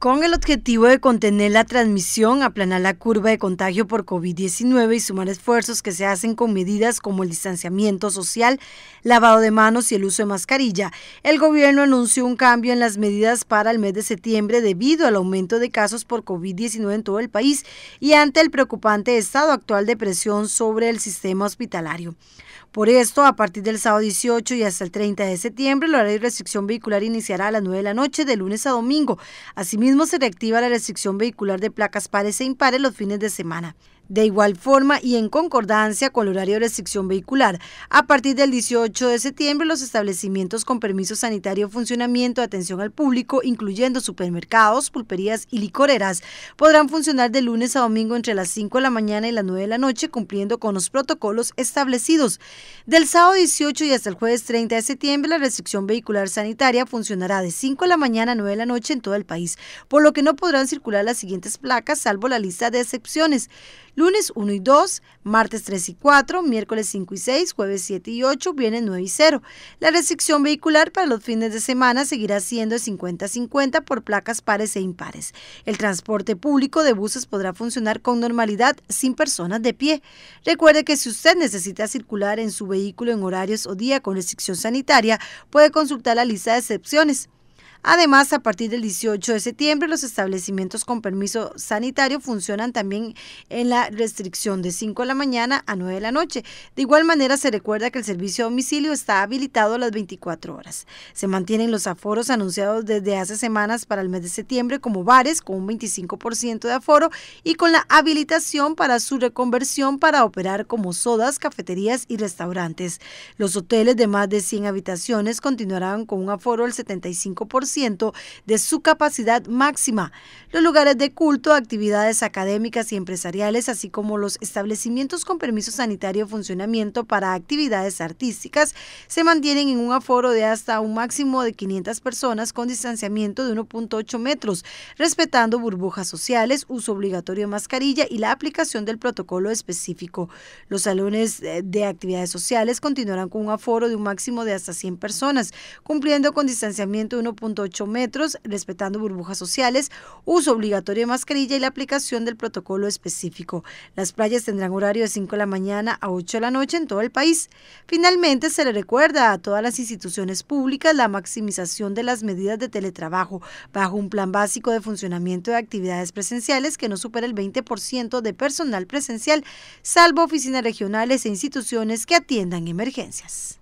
Con el objetivo de contener la transmisión, aplanar la curva de contagio por COVID-19 y sumar esfuerzos que se hacen con medidas como el distanciamiento social, lavado de manos y el uso de mascarilla, el gobierno anunció un cambio en las medidas para el mes de septiembre debido al aumento de casos por COVID-19 en todo el país y ante el preocupante estado actual de presión sobre el sistema hospitalario. Por esto, a partir del sábado 18 y hasta el 30 de septiembre, la de restricción vehicular iniciará a las 9 de la noche de lunes a domingo. Asimismo, Mismo se reactiva la restricción vehicular de placas pares e impares los fines de semana de igual forma y en concordancia con el horario de restricción vehicular. A partir del 18 de septiembre, los establecimientos con permiso sanitario funcionamiento atención al público, incluyendo supermercados, pulperías y licoreras, podrán funcionar de lunes a domingo entre las 5 de la mañana y las 9 de la noche, cumpliendo con los protocolos establecidos. Del sábado 18 y hasta el jueves 30 de septiembre, la restricción vehicular sanitaria funcionará de 5 de la mañana a 9 de la noche en todo el país, por lo que no podrán circular las siguientes placas, salvo la lista de excepciones lunes 1 y 2, martes 3 y 4, miércoles 5 y 6, jueves 7 y 8, viernes 9 y 0. La restricción vehicular para los fines de semana seguirá siendo de 50 50 por placas pares e impares. El transporte público de buses podrá funcionar con normalidad sin personas de pie. Recuerde que si usted necesita circular en su vehículo en horarios o día con restricción sanitaria, puede consultar la lista de excepciones. Además, a partir del 18 de septiembre, los establecimientos con permiso sanitario funcionan también en la restricción de 5 de la mañana a 9 de la noche. De igual manera, se recuerda que el servicio a domicilio está habilitado las 24 horas. Se mantienen los aforos anunciados desde hace semanas para el mes de septiembre, como bares con un 25% de aforo y con la habilitación para su reconversión para operar como sodas, cafeterías y restaurantes. Los hoteles de más de 100 habitaciones continuarán con un aforo del 75% de su capacidad máxima. Los lugares de culto, actividades académicas y empresariales, así como los establecimientos con permiso sanitario funcionamiento para actividades artísticas, se mantienen en un aforo de hasta un máximo de 500 personas con distanciamiento de 1.8 metros, respetando burbujas sociales, uso obligatorio de mascarilla y la aplicación del protocolo específico. Los salones eh, de actividades sociales continuarán con un aforo de un máximo de hasta 100 personas, cumpliendo con distanciamiento de 1.8 metros, respetando burbujas sociales, uso obligatorio de mascarilla y la aplicación del protocolo específico. Las playas tendrán horario de 5 de la mañana a 8 de la noche en todo el país. Finalmente, se le recuerda a todas las instituciones públicas la maximización de las medidas de teletrabajo bajo un plan básico de funcionamiento de actividades presenciales que no supera el 20% de personal presencial, salvo oficinas regionales e instituciones que atiendan emergencias.